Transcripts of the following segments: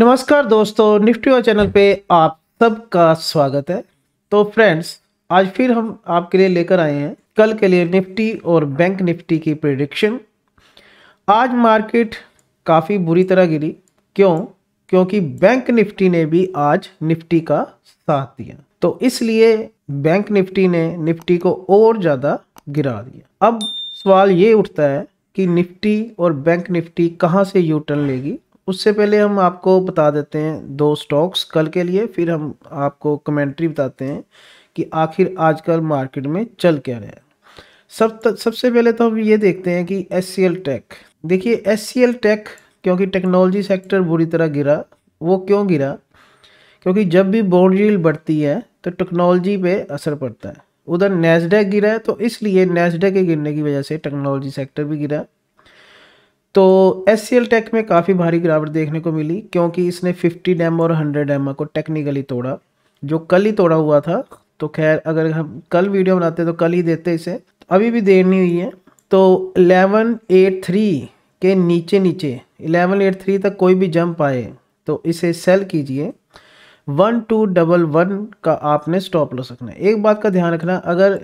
नमस्कार दोस्तों निफ्टी और चैनल पे आप सबका स्वागत है तो फ्रेंड्स आज फिर हम आपके लिए लेकर आए हैं कल के लिए निफ्टी और बैंक निफ्टी की प्रिडिक्शन आज मार्केट काफ़ी बुरी तरह गिरी क्यों क्योंकि बैंक निफ्टी ने भी आज निफ्टी का साथ दिया तो इसलिए बैंक निफ्टी ने निफ्टी को और ज़्यादा गिरा दिया अब सवाल ये उठता है कि निफ्टी और बैंक निफ्टी कहाँ से यू टर्न लेगी उससे पहले हम आपको बता देते हैं दो स्टॉक्स कल के लिए फिर हम आपको कमेंट्री बताते हैं कि आखिर आजकल मार्केट में चल क्या रहा है सब त, सबसे पहले तो हम ये देखते हैं कि एस सी एल टेक देखिए एस सी एल टेक क्योंकि टेक्नोलॉजी सेक्टर बुरी तरह गिरा वो क्यों गिरा क्योंकि जब भी बॉन्ड बढ़ती है तो टेक्नोलॉजी पे असर पड़ता है उधर नेस्डेक गिरा है तो इसलिए नेस्डेक के गिरने की वजह से टेक्नोलॉजी सेक्टर भी गिरा तो एस सी एल टेक में काफ़ी भारी गिरावट देखने को मिली क्योंकि इसने 50 डैम और 100 डैम को टेक्निकली तोड़ा जो कल ही तोड़ा हुआ था तो खैर अगर हम कल वीडियो बनाते तो कल ही देते इसे तो अभी भी देर नहीं हुई है तो 1183 के नीचे नीचे 1183 तक कोई भी जंप आए तो इसे सेल कीजिए वन टू डबल वन का आपने स्टॉप लो सकना है एक बात का ध्यान रखना अगर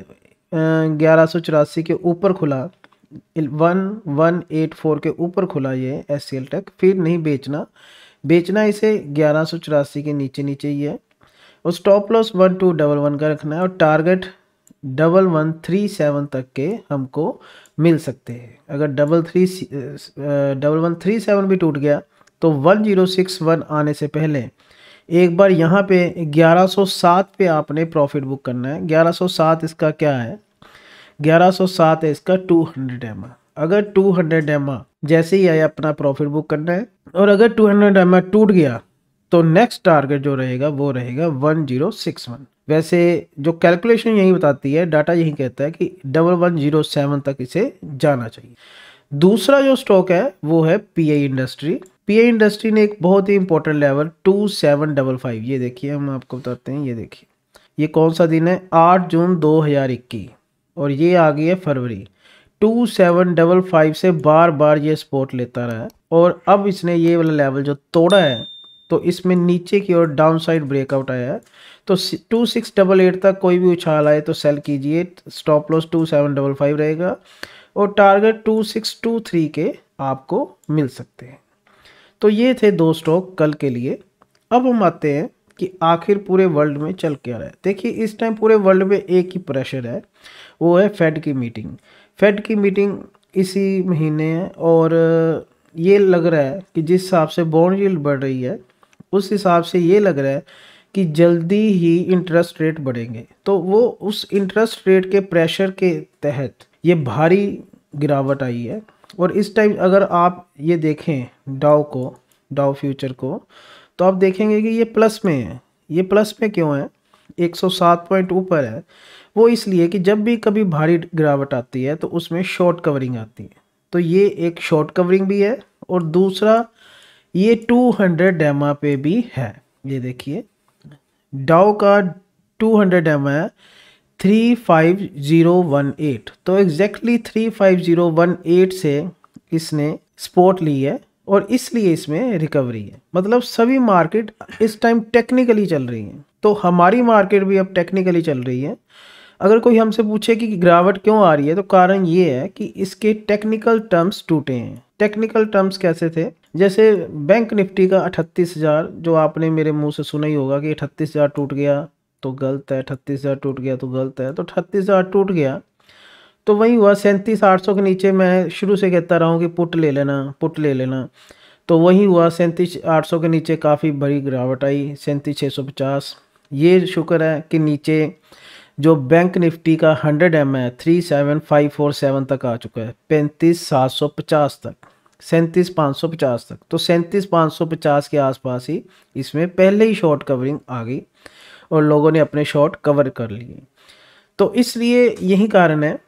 ग्यारह के ऊपर खुला वन वन एट फोर के ऊपर खुला ये एस सी एल टेक फिर नहीं बेचना बेचना इसे ग्यारह सौ चौरासी के नीचे नीचे ही है और stop loss one two double one का रखना है और target double one three seven तक के हमको मिल सकते हैं अगर double three double one three seven भी टूट गया तो वन जीरो सिक्स वन आने से पहले एक बार यहाँ पे ग्यारह सौ सात पे आपने प्रॉफिट बुक करना है ग्यारह सौ सात इसका क्या है 1107 है इसका 200 एम अगर 200 हंड्रेड एम जैसे ही आया अपना प्रॉफिट बुक करना है और अगर 200 हंड्रेड एम टूट गया तो नेक्स्ट टारगेट जो रहेगा वो रहेगा 1061 वैसे जो कैलकुलेशन यही बताती है डाटा यही कहता है कि डबल वन जीरो सेवन तक इसे जाना चाहिए दूसरा जो स्टॉक है वो है पी इंडस्ट्री पी इंडस्ट्री ने एक बहुत ही important level two seven double five ये देखिए हम आपको बताते हैं ये देखिए ये कौन सा दिन है आठ जून दो हज़ार इक्कीस और ये आ गई है फरवरी टू सेवन डबल फाइव से बार बार ये सपोर्ट लेता रहा है और अब इसने ये वाला लेवल जो तोड़ा है तो इसमें नीचे की ओर डाउन साइड ब्रेकआउट आया है तो टू सिक्स डबल एट तक कोई भी उछाल आए तो सेल कीजिए stop loss two seven double five रहेगा और target two six two three के आपको मिल सकते हैं तो ये थे दो स्टॉक कल के लिए अब हम आते हैं कि आखिर पूरे वर्ल्ड में चल क्या रहा है देखिए इस टाइम पूरे वर्ल्ड में एक ही प्रेशर है वो है फेड की मीटिंग फेड की मीटिंग इसी महीने है और ये लग रहा है कि जिस हिसाब से बॉन्ड यील्ड बढ़ रही है उस हिसाब से ये लग रहा है कि जल्दी ही इंटरेस्ट रेट बढ़ेंगे तो वो उस इंटरेस्ट रेट के प्रेशर के तहत ये भारी गिरावट आई है और इस टाइम अगर आप ये देखें डाओ को डाओ फ्यूचर को तो आप देखेंगे कि ये प्लस में है ये प्लस में क्यों है 107 पॉइंट ऊपर है वो इसलिए कि जब भी कभी भारी गिरावट आती है तो उसमें शॉर्ट कवरिंग आती है तो ये एक शॉर्ट कवरिंग भी है और दूसरा ये 200 डैमा पे भी है ये देखिए डाओ का 200 डेमा है 35018 तो एग्जैक्टली exactly 35018 से इसने स्पोर्ट ली है और इसलिए इसमें रिकवरी है मतलब सभी मार्केट इस टाइम टेक्निकली चल रही है तो हमारी मार्केट भी अब टेक्निकली चल रही है अगर कोई हमसे पूछे कि गिरावट क्यों आ रही है तो कारण ये है कि इसके टेक्निकल टर्म्स टूटे हैं टेक्निकल टर्म्स कैसे थे जैसे बैंक निफ्टी का अठत्तीस हज़ार जो आपने मेरे मुंह से सुना ही होगा कि अठत्तीस हज़ार टूट गया तो गलत है अठत्तीस हज़ार टूट गया तो गलत है तो अठत्तीस हज़ार टूट गया तो वही हुआ सैंतीस आठ सौ के नीचे मैं शुरू से कहता रहा हूँ कि पुट ले लेना पुट ले लेना तो वही हुआ सैंतीस आठ सौ के नीचे काफ़ी बड़ी गिरावट आई सैंतीस छः सौ पचास ये शुक्र है कि नीचे जो बैंक निफ्टी का हंड्रेड एम है three seven five four seven तक आ चुका है पैंतीस सात सौ पचास तक सैंतीस पाँच सौ पचास तक तो सैंतीस पाँच सौ पचास के आसपास ही इसमें पहले ही शॉर्ट कवरिंग आ गई और लोगों ने अपने शॉर्ट कवर कर लिए तो इसलिए यही कारण है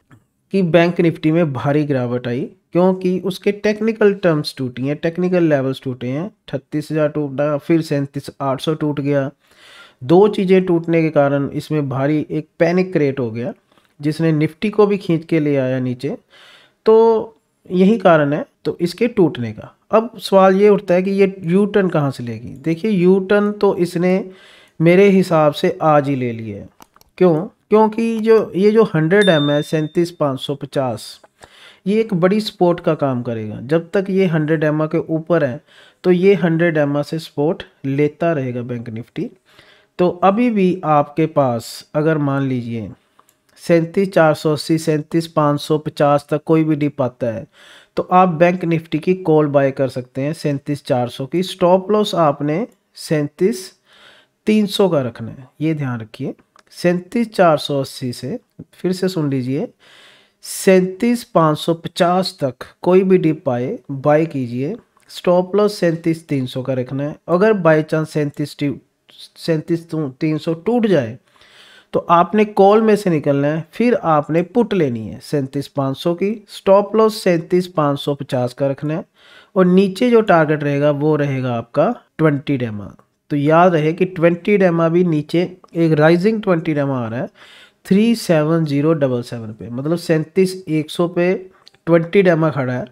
कि बैंक निफ्टी में भारी गिरावट आई क्योंकि उसके टेक्निकल टर्म्स टूटी हैं टेक्निकल लेवल्स टूटे हैं छत्तीस हज़ार टूटा फिर सैंतीस आठ सौ टूट गया दो चीज़ें टूटने के कारण इसमें भारी एक पैनिक क्रिएट हो गया जिसने निफ्टी को भी खींच के ले आया नीचे तो यही कारण है तो इसके टूटने का अब सवाल ये उठता है कि ये यू टर्न कहाँ से लेगी देखिए यू टर्न तो इसने मेरे हिसाब से आज ही ले लिया है क्यों क्योंकि जो ये जो हंड्रेड एम है सैंतीस पाँच सौ पचास ये एक बड़ी सपोर्ट का काम करेगा जब तक ये हंड्रेड एम के ऊपर है तो ये हंड्रेड एम से सपोर्ट लेता रहेगा बैंक निफ्टी तो अभी भी आपके पास अगर मान लीजिए सैंतीस चार सौ अस्सी सैंतीस पाँच सौ पचास तक कोई भी डिप आता है तो आप बैंक निफ्टी की कॉल बाय कर सकते हैं सैंतीस चार सौ की स्टॉप लॉस आपने सैंतीस तीन सौ का रखना है ये ध्यान रखिए सैंतीस चार सौ अस्सी से फिर से सुन लीजिए सैंतीस पाँच सौ पचास तक कोई भी डिप पाए बाय कीजिए स्टॉप लॉस सैंतीस तीन सौ का रखना है अगर बाई चांस सैंतीस सैंतीस तो तीन सौ टूट जाए तो आपने कॉल में से निकलना है फिर आपने पुट लेनी है सैंतीस पाँच सौ की स्टॉप लॉस सैंतीस पाँच सौ पचास का रखना है और नीचे जो टारगेट रहेगा वो रहेगा आपका ट्वेंटी डेमा तो याद रहे कि ट्वेंटी डेमा भी नीचे एक राइजिंग ट्वेंटी डेमा आ रहा है three seven zero double seven पे मतलब सैंतीस एक सौ पे ट्वेंटी डेमा खड़ा है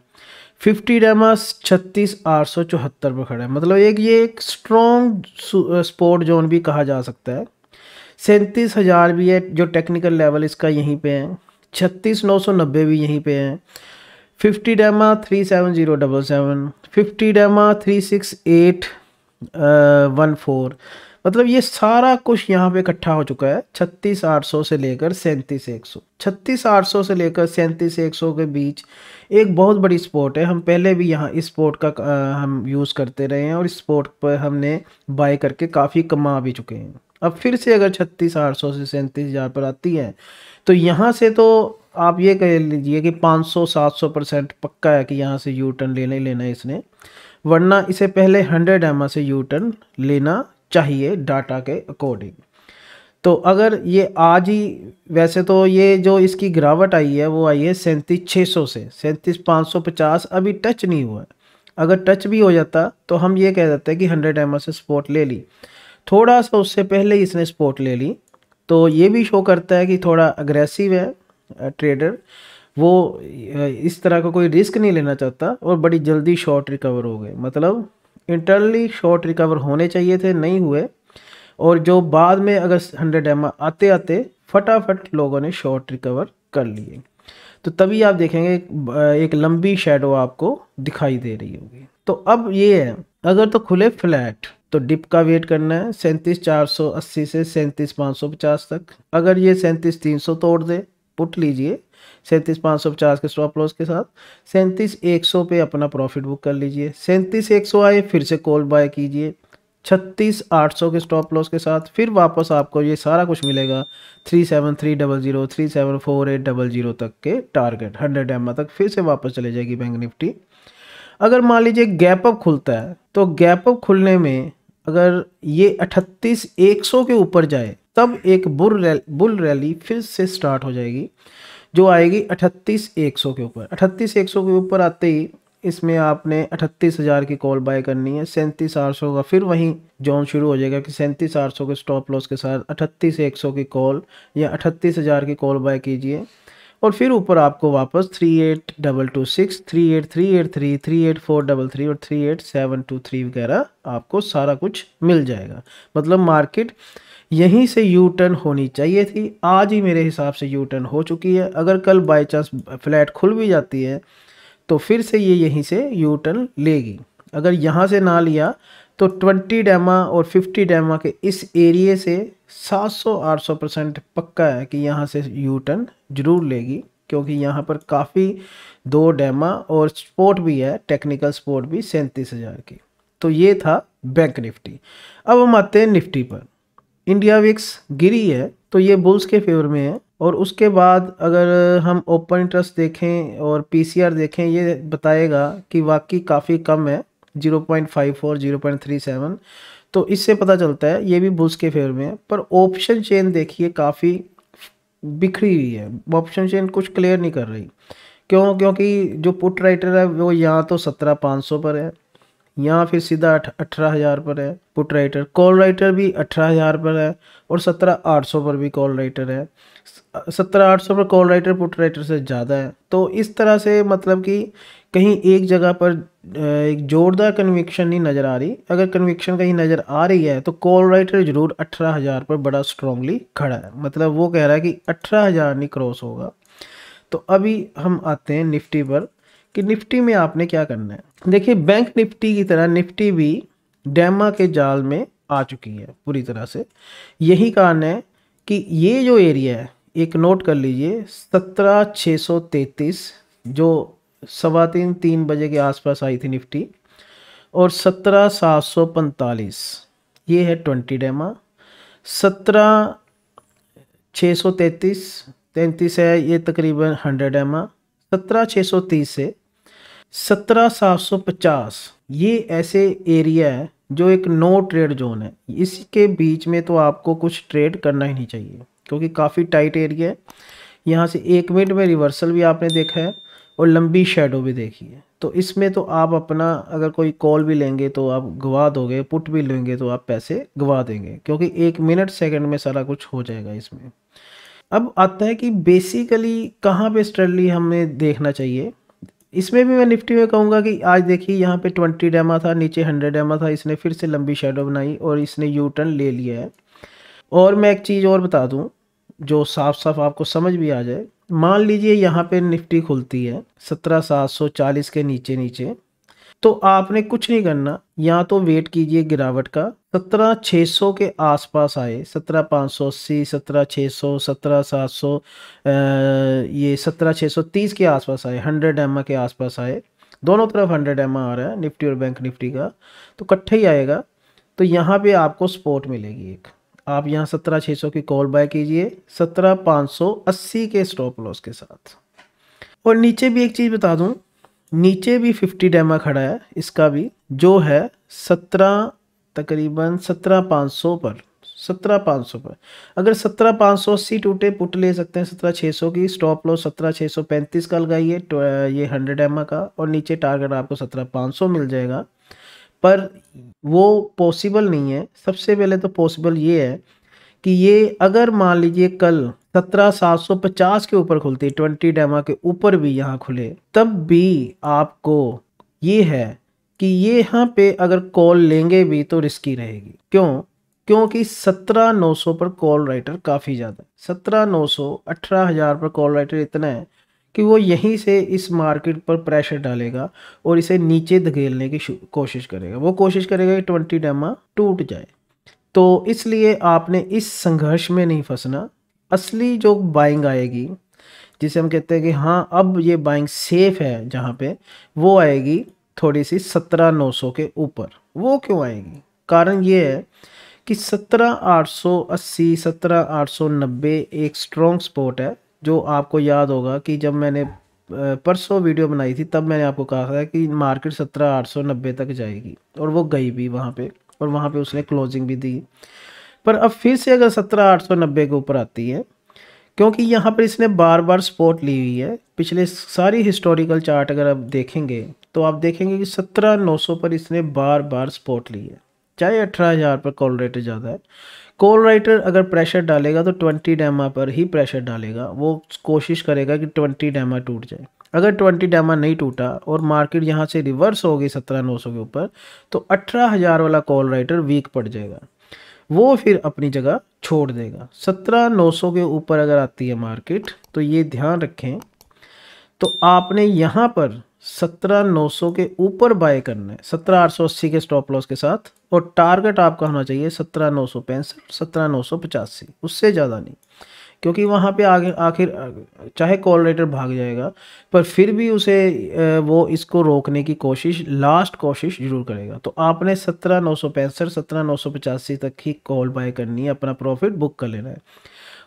फिफ्टी डेमा छत्तीस आठ सौ चौहत्तर पर खड़ा है मतलब एक ये एक स्ट्रॉन्ग स्पोर्ट जोन भी कहा जा सकता है सैंतीस हज़ार भी है जो टेक्निकल लेवल इसका यहीं पे है छत्तीस नौ सौ नब्बे भी यहीं पे है fifty DEMA three seven zero double seven fifty DEMA three six eight one four मतलब ये सारा कुछ यहाँ पे इकट्ठा हो चुका है छत्तीस आठ सौ से लेकर सैंतीस एक सौ छत्तीस आठ सौ से लेकर सैंतीस एक सौ के बीच एक बहुत बड़ी स्पोर्ट है हम पहले भी यहाँ इस स्पोर्ट का हम यूज़ करते रहे हैं और इस स्पोर्ट पर हमने बाय करके काफ़ी कमा भी चुके हैं अब फिर से अगर छत्तीस आठ सौ से सैंतीस हज़ार पर आती है तो यहाँ से तो आप ये कह लीजिए कि पाँच सौ सात सौ परसेंट पक्का है कि यहाँ से यू टर्न लेना ही लेना है इसने वरना इसे पहले हंड्रेड एम से यू टर्न लेना चाहिए डाटा के अकॉर्डिंग तो अगर ये आज ही वैसे तो ये जो इसकी गिरावट आई है वो आई है सैंतीस छः सौ से सैंतीस पाँच सौ पचास अभी टच नहीं हुआ है अगर टच भी हो जाता तो हम ये कह देते कि हंड्रेड एम से स्पोर्ट ले ली थोड़ा सा उससे पहले ही इसने स्पोर्ट ले ली तो ये भी शो करता है कि थोड़ा अग्रेसिव है ट्रेडर वो इस तरह का कोई रिस्क नहीं लेना चाहता और बड़ी जल्दी शॉर्ट रिकवर हो गए मतलब इंटरनली शॉर्ट रिकवर होने चाहिए थे नहीं हुए और जो बाद में अगर हंड्रेड एम आते आते फटाफट लोगों ने शॉर्ट रिकवर कर लिए तो तभी आप देखेंगे एक लंबी शेडो आपको दिखाई दे रही होगी तो अब ये है अगर तो खुले फ्लैट तो डिप का वेट करना है सैंतीस चार सौ अस्सी से सैंतीस पाँच सौ पचास तक अगर ये सैंतीस तीन सौ तोड़ दे पुट लीजिए सैंतीस पाँच सौ पचास के स्टॉप लॉस के साथ सैंतीस एक सौ पे अपना प्रॉफिट बुक कर लीजिए सैंतीस एक सौ आए फिर से कॉल बाय कीजिए छत्तीस आठ सौ के स्टॉप लॉस के साथ फिर वापस आपको ये सारा कुछ मिलेगा three seven three double zero three seven four eight double zero तक के टारगेट हंड्रेड एम तक फिर से वापस चले जाएगी बैंक निफ्टी अगर मान लीजिए गैप अप खुलता है तो गैप अप खुलने में अगर ये अट्ठतीस एक सौ के ऊपर जाए तब एक बुल रैली बुल रैली फिर से स्टार्ट हो जाएगी जो आएगी अठत्तीस एक सौ के ऊपर अठत्तीस एक सौ के ऊपर आते ही इसमें आपने अठत्तीस हज़ार की कॉल बाय करनी है सैंतीस आठ सौ का फिर वहीं जोन शुरू हो जाएगा कि सैंतीस आठ सौ के स्टॉप लॉस के साथ अठतीस एक सौ की कॉल या अठतीस हज़ार की कॉल बाय कीजिए और फिर ऊपर आपको वापस three eight double two six three eight three eight three three eight four double three और three eight seven two three वगैरह आपको सारा कुछ मिल जाएगा मतलब मार्केट यहीं से यू टर्न होनी चाहिए थी आज ही मेरे हिसाब से यू टर्न हो चुकी है अगर कल बाई चांस फ्लैट खुल भी जाती है तो फिर से ये यहीं से यू टर्न लेगी अगर यहाँ से ना लिया तो 20 डैमा और 50 डैमा के इस एरिए से 700-800 परसेंट पक्का है कि यहाँ से यू टर्न जरूर लेगी क्योंकि यहाँ पर काफ़ी दो डैमा और स्पोर्ट भी है टेक्निकल स्पोर्ट भी सैंतीस हज़ार की तो ये था बैंक निफ्टी अब हम आते हैं निफ्टी पर इंडिया विक्स गिरी है तो ये बुल्स के फेवर में है और उसके बाद अगर हम ओपन इंटरेस्ट देखें और पीसीआर देखें ये बताएगा कि वाकई काफ़ी कम है 0.54 0.37 तो इससे पता चलता है ये भी बुल्स के फेवर में है पर ऑप्शन चेन देखिए काफ़ी बिखरी हुई है ऑप्शन चेन कुछ क्लियर नहीं कर रही क्यों क्योंकि जो पुट राइटर है वो यहाँ तो सत्रह पाँच सौ पर है यहाँ फिर सीधा अठारह हज़ार पर है पुट राइटर कॉल राइटर भी अठारह हज़ार पर है और सत्रह आठ सौ पर भी कॉल राइटर है सत्रह आठ सौ पर कॉल राइटर पुट राइटर से ज़्यादा है तो इस तरह से मतलब कि कहीं एक जगह पर एक जोरदार कन्विक्शन नहीं नज़र आ रही अगर कन्विक्शन कहीं नज़र आ रही है तो कॉल राइटर ज़रूर अठारह हज़ार पर बड़ा स्ट्रांगली खड़ा है मतलब वो कह रहा है कि अठारह हज़ार नहीं क्रॉस होगा तो अभी हम आते हैं निफ्टी पर कि निफ्टी में आपने क्या करना है देखिए बैंक निफ्टी की तरह निफ्टी भी डैमा के जाल में आ चुकी है पूरी तरह से यही कारण है कि ये जो एरिया है एक नोट कर लीजिए सत्रह छः सौ तैंतीस जो सवा तीन तीन बजे के आसपास आई थी निफ्टी और सत्रह सात सौ पैंतालीस ये है ट्वेंटी डेमा सत्रह छः सौ तैंतीस तैंतीस है ये तकरीबन हंड्रेड डैमा सत्रह छः सौ तीस से सत्रह सात सौ पचास ये ऐसे एरिया है जो एक नो ट्रेड जोन है इसके बीच में तो आपको कुछ ट्रेड करना ही नहीं चाहिए क्योंकि काफ़ी टाइट एरिया है यहाँ से एक मिनट में रिवर्सल भी आपने देखा है और लंबी शेडो भी देखी है तो इसमें तो आप अपना अगर कोई कॉल भी लेंगे तो आप गवा दोगे पुट भी लेंगे तो आप पैसे गवा देंगे क्योंकि एक मिनट सेकंड में सारा कुछ हो जाएगा इसमें अब आता है कि बेसिकली कहाँ पे स्ट्रेटली हमें देखना चाहिए इसमें भी मैं निफ्टी में कहूँगा कि आज देखिए यहाँ पे ट्वेंटी डेमा था नीचे हंड्रेड डेमा था इसने फिर से लंबी शेडो बनाई और इसने यू टर्न ले लिया है और मैं एक चीज़ और बता दूँ जो साफ साफ आपको समझ भी आ जाए मान लीजिए यहाँ पे निफ्टी खुलती है सत्रह सात सौ चालीस के नीचे नीचे तो आपने कुछ नहीं करना या तो वेट कीजिए गिरावट का सत्रह छः सौ के आसपास आए सत्रह पाँच सौ अस्सी सत्रह छः सौ सत्रह सात सौ ये सत्रह छः सौ तीस के आसपास आए हंड्रेड एम के आसपास आए दोनों तरफ हंड्रेड एम आ रहा है निफ्टी और बैंक निफ्टी का तो कट्ठा ही आएगा तो यहाँ पे आपको सपोर्ट मिलेगी एक आप यहाँ सत्रह छः सौ की कॉल बाय कीजिए सत्रह पाँच सौ अस्सी के स्टॉप लॉस के साथ और नीचे भी एक चीज़ बता दूँ नीचे भी फिफ्टी डैमा खड़ा है इसका भी जो है सत्रह तकरीबन सत्रह पाँच सौ पर सत्रह पाँच सौ पर अगर सत्रह पाँच सौ अस्सी टूटे पुट ले सकते हैं सत्रह छः सौ की स्टॉप लो सत्रह छः सौ पैंतीस का लगाइए तो ये हंड्रेड एम का और नीचे टारगेट आपको सत्रह पाँच सौ मिल जाएगा पर वो पॉसिबल नहीं है सबसे पहले तो पॉसिबल ये है कि ये अगर मान लीजिए कल सत्रह सात सौ पचास के ऊपर खुलती ट्वेंटी डेमा के ऊपर भी यहाँ खुले तब भी आपको ये है कि ये यहाँ पे अगर कॉल लेंगे भी तो रिस्की रहेगी क्यों क्योंकि सत्रह नौ सौ पर कॉल राइटर काफ़ी ज़्यादा है सत्रह नौ सौ अठारह हज़ार पर कॉल राइटर इतना है कि वो यहीं से इस मार्केट पर प्रेशर डालेगा और इसे नीचे धकेलने की कोशिश करेगा वो कोशिश करेगा कि ट्वेंटी डेमा टूट जाए तो इसलिए आपने इस संघर्ष में नहीं फंसना असली जो बाइंग आएगी जिसे हम कहते हैं कि हाँ अब ये बाइंग सेफ है जहाँ पे वो आएगी थोड़ी सी सत्रह नौ सौ के ऊपर वो क्यों आएगी कारण ये है कि सत्रह आठ सौ अस्सी सत्रह आठ सौ नब्बे एक स्ट्रॉन्ग स्पॉट है जो आपको याद होगा कि जब मैंने परसों वीडियो बनाई थी तब मैंने आपको कहा था कि मार्केट सत्रह आठ सौ नब्बे तक जाएगी और वो गई भी वहाँ पे और वहाँ पे उसने क्लोजिंग भी दी पर अब फिर से अगर सत्रह आठ सौ नब्बे के ऊपर आती है क्योंकि यहाँ पर इसने बार बार स्पोर्ट ली हुई है पिछले सारी हिस्टोरिकल चार्ट अगर आप देखेंगे तो आप देखेंगे कि सत्रह नौ सौ पर इसने बार बार स्पोर्ट ली है चाहे अठारह हज़ार पर कॉल राइटर ज़्यादा है कॉल राइटर अगर प्रेशर डालेगा तो ट्वेंटी डैमा पर ही प्रेशर डालेगा वो कोशिश करेगा कि ट्वेंटी डैमा टूट जाए अगर ट्वेंटी डैमा नहीं टूटा और मार्केट यहाँ से रिवर्स हो गई सत्रह नौ सौ के ऊपर तो अठारह हज़ार वाला कॉल राइटर वीक पड़ जाएगा वो फिर अपनी जगह छोड़ देगा सत्रह नौ सौ के ऊपर अगर आती है मार्केट तो ये ध्यान रखें तो आपने यहाँ पर सत्रह नौ सौ के ऊपर बाय करना है सत्रह आठ सौ अस्सी के स्टॉप लॉस के साथ और टारगेट आपका होना चाहिए सत्रह नौ सौ पैंसठ सत्रह नौ सौ पचासी उससे ज़्यादा नहीं क्योंकि वहाँ पे आगे आखिर चाहे कोऑर्डिनेटर भाग जाएगा पर फिर भी उसे वो इसको रोकने की कोशिश लास्ट कोशिश जरूर करेगा तो आपने सत्रह नौ सौ पैंसठ सत्रह नौ सौ पचासी तक ही कॉल बाय करनी है अपना प्रॉफिट बुक कर लेना है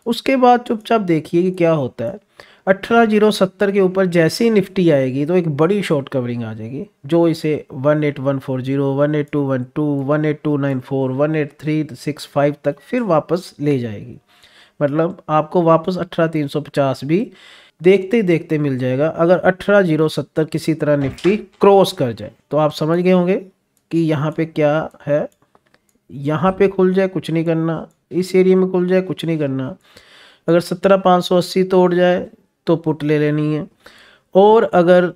उसके बाद चुपचाप देखिए कि क्या होता है अठारह जीरो सत्तर के ऊपर जैसे ही निफ्टी आएगी तो एक बड़ी शॉर्ट कवरिंग आ जाएगी जो इसे one eight one four zero one eight two one two one eight two nine four one eight three six five तक फिर वापस ले जाएगी मतलब आपको वापस अठारह तीन सौ पचास भी देखते ही देखते मिल जाएगा अगर अठारह जीरो सत्तर किसी तरह निफ्टी क्रॉस कर जाए तो आप समझ गए होंगे कि यहाँ पे क्या है यहाँ पे खुल जाए कुछ नहीं करना इस एरिया में खुल जाए कुछ नहीं करना अगर सत्रह पाँच सौ अस्सी तोड़ जाए तो पुट ले लेनी है और अगर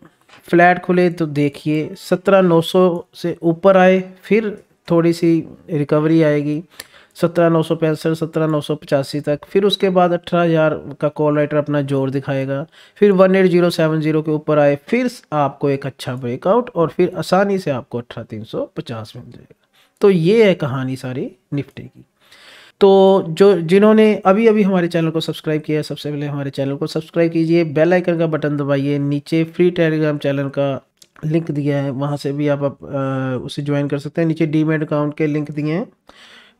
फ्लैट खुले तो देखिए सत्रह नौ सौ से ऊपर आए फिर थोड़ी सी रिकवरी आएगी सत्रह नौ सौ पैंसठ सत्रह नौ सौ पचासी तक फिर उसके बाद अठारह हज़ार का कॉल राइटर अपना जोर दिखाएगा फिर one eight zero seven zero के ऊपर आए फिर आपको एक अच्छा ब्रेकआउट और फिर आसानी से आपको अठारह तीन सौ पचास मिल जाएगा तो ये है कहानी सारी निफ्टी की तो जो जिन्होंने अभी अभी हमारे चैनल को सब्सक्राइब किया है सबसे पहले हमारे चैनल को सब्सक्राइब कीजिए बेल आइकन का बटन दबाइए नीचे फ्री टेलीग्राम चैनल का लिंक दिया है वहाँ से भी आप, आप आ, उसे ज्वाइन कर सकते हैं नीचे डीमेट अकाउंट के लिंक दिए हैं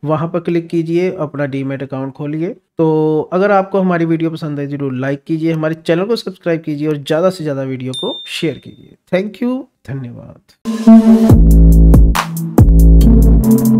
वहाँ पर क्लिक कीजिए अपना डीमेट अकाउंट खोलिए तो अगर आपको हमारी वीडियो पसंद है ज़रूर लाइक कीजिए हमारे चैनल को सब्सक्राइब कीजिए और ज़्यादा से ज़्यादा वीडियो को शेयर कीजिए थैंक यू धन्यवाद